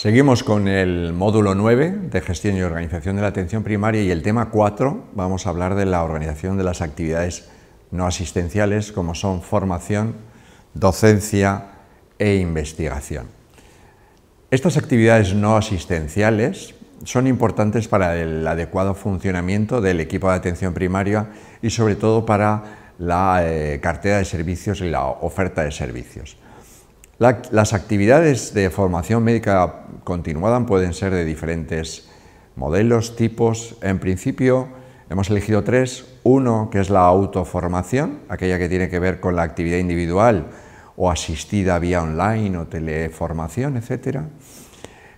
Seguimos con el módulo 9 de gestión y organización de la atención primaria y el tema 4 vamos a hablar de la organización de las actividades no asistenciales como son formación, docencia e investigación. Estas actividades no asistenciales son importantes para el adecuado funcionamiento del equipo de atención primaria y sobre todo para la eh, cartera de servicios y la oferta de servicios las actividades de formación médica continuada pueden ser de diferentes modelos, tipos. En principio hemos elegido tres. Uno que es la autoformación, aquella que tiene que ver con la actividad individual o asistida vía online o teleformación, etc.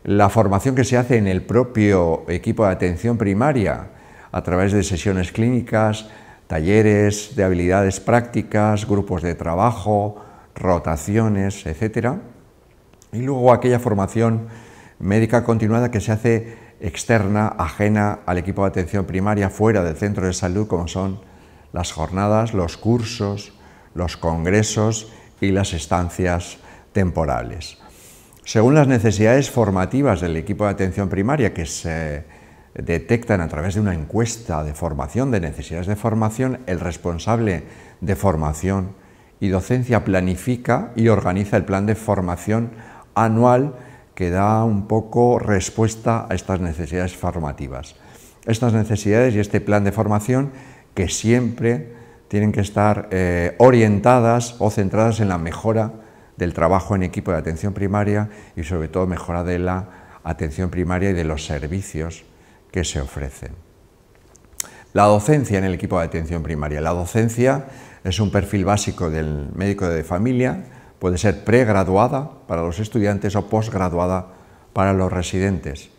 La formación que se hace en el propio equipo de atención primaria a través de sesiones clínicas, talleres de habilidades prácticas, grupos de trabajo, rotaciones, etcétera. Y luego aquella formación médica continuada que se hace externa, ajena al equipo de atención primaria, fuera del centro de salud, como son las jornadas, los cursos, los congresos y las estancias temporales. Según las necesidades formativas del equipo de atención primaria, que se detectan a través de una encuesta de formación, de necesidades de formación, el responsable de formación y Docencia planifica y organiza el plan de formación anual que da un poco respuesta a estas necesidades formativas. Estas necesidades y este plan de formación que siempre tienen que estar eh, orientadas o centradas en la mejora del trabajo en equipo de atención primaria y sobre todo mejora de la atención primaria y de los servicios que se ofrecen. La docencia en el equipo de atención primaria. La docencia es un perfil básico del médico de familia, puede ser pregraduada para los estudiantes o posgraduada para los residentes.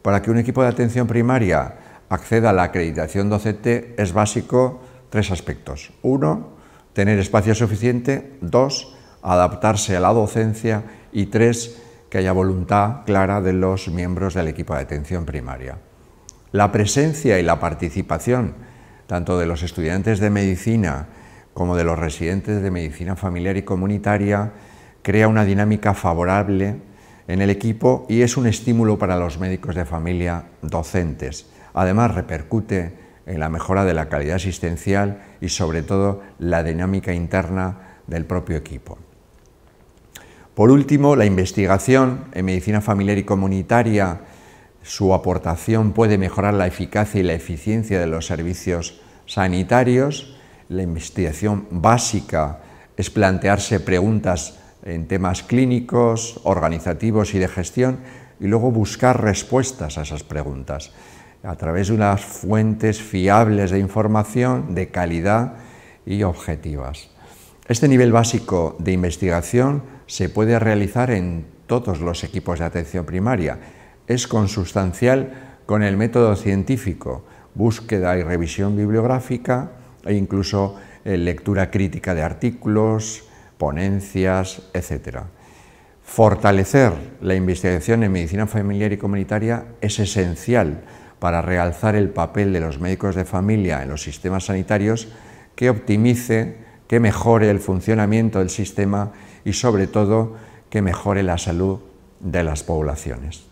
Para que un equipo de atención primaria acceda a la acreditación docente es básico tres aspectos. Uno, tener espacio suficiente. Dos, adaptarse a la docencia. Y tres, que haya voluntad clara de los miembros del equipo de atención primaria la presencia y la participación tanto de los estudiantes de medicina como de los residentes de medicina familiar y comunitaria crea una dinámica favorable en el equipo y es un estímulo para los médicos de familia docentes. Además, repercute en la mejora de la calidad asistencial y sobre todo la dinámica interna del propio equipo. Por último, la investigación en medicina familiar y comunitaria su aportación puede mejorar la eficacia y la eficiencia de los servicios sanitarios. La investigación básica es plantearse preguntas en temas clínicos, organizativos y de gestión y luego buscar respuestas a esas preguntas a través de unas fuentes fiables de información de calidad y objetivas. Este nivel básico de investigación se puede realizar en todos los equipos de atención primaria es consustancial con el método científico, búsqueda y revisión bibliográfica e incluso eh, lectura crítica de artículos, ponencias, etc. Fortalecer la investigación en medicina familiar y comunitaria es esencial para realzar el papel de los médicos de familia en los sistemas sanitarios que optimice, que mejore el funcionamiento del sistema y sobre todo que mejore la salud de las poblaciones.